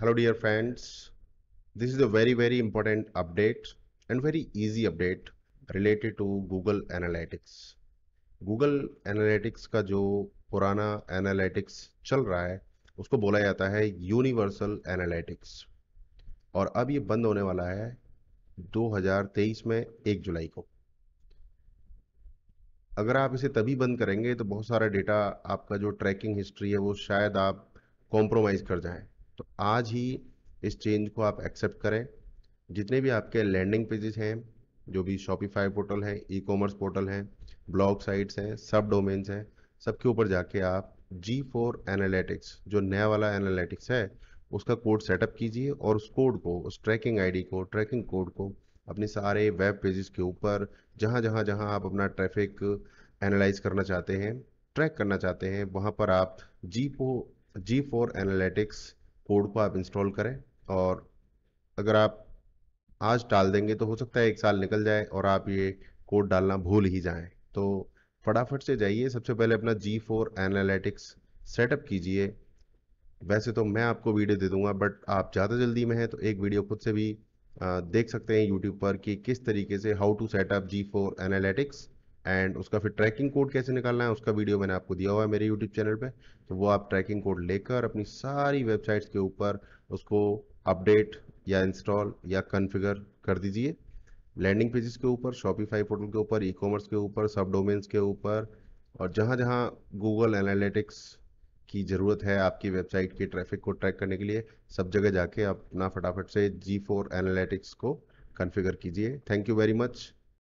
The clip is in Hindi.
hello dear friends this is a very very important update and very easy update related to google analytics google analytics का जो पुराना analytics चल रहा है उसको बोला जाता है universal analytics और अब ये बंद होने वाला है 2023 में 1 जुलाई को अगर आप इसे तभी बंद करेंगे तो बहुत सारा डेटा आपका जो ट्रैकिंग हिस्ट्री है वो शायद आप कॉम्प्रोमाइज़ कर जाएं तो आज ही इस चेंज को आप एक्सेप्ट करें जितने भी आपके लैंडिंग पेजेस हैं जो भी शॉपिफाई पोर्टल हैं ई कॉमर्स पोर्टल हैं ब्लॉग साइट्स हैं सब डोमेन्स हैं सबके ऊपर जाके आप जी फोर एनालिटिक्स जो नया वाला एनालिटिक्स है उसका कोड सेटअप कीजिए और उस कोड को उस ट्रैकिंग आईडी को ट्रैकिंग कोड को अपने सारे वेब पेजेस के ऊपर जहाँ जहाँ जहाँ आप अपना ट्रैफिक एनालाइज करना चाहते हैं ट्रैक करना चाहते हैं वहाँ पर आप जी फो जी फोर एनालिटिक्स कोड को आप इंस्टॉल करें और अगर आप आज डाल देंगे तो हो सकता है एक साल निकल जाए और आप ये कोड डालना भूल ही जाएं तो फटाफट से जाइए सबसे पहले अपना जी फोर एनालिटिक्स सेटअप कीजिए वैसे तो मैं आपको वीडियो दे दूंगा बट आप ज़्यादा जल्दी में हैं तो एक वीडियो खुद से भी देख सकते हैं यूट्यूब पर कि किस तरीके से how to setup G four analytics and उसका फिर ट्रैकिंग कोड कैसे निकालना है उसका वीडियो मैंने आपको दिया हुआ है मेरे यूट्यूब चैनल पे तो वो आप ट्रैकिंग कोड लेकर अपनी सारी वेबसाइट्स के ऊपर उसको अपडेट या इंस्टॉल या कन्फिगर कर दीजिए लैंडिंग पेजेस के ऊपर शॉपिफाई पोर्टल के ऊपर ई कॉमर्स के ऊपर सब डोमेन्स के ऊपर और जहाँ जहाँ गूगल एनालिटिक्स की ज़रूरत है आपकी वेबसाइट के ट्रैफिक को ट्रैक करने के लिए सब जगह जाके अपना फटाफट से जी फोर एनालिटिक्स को कन्फिगर कीजिए थैंक यू वेरी मच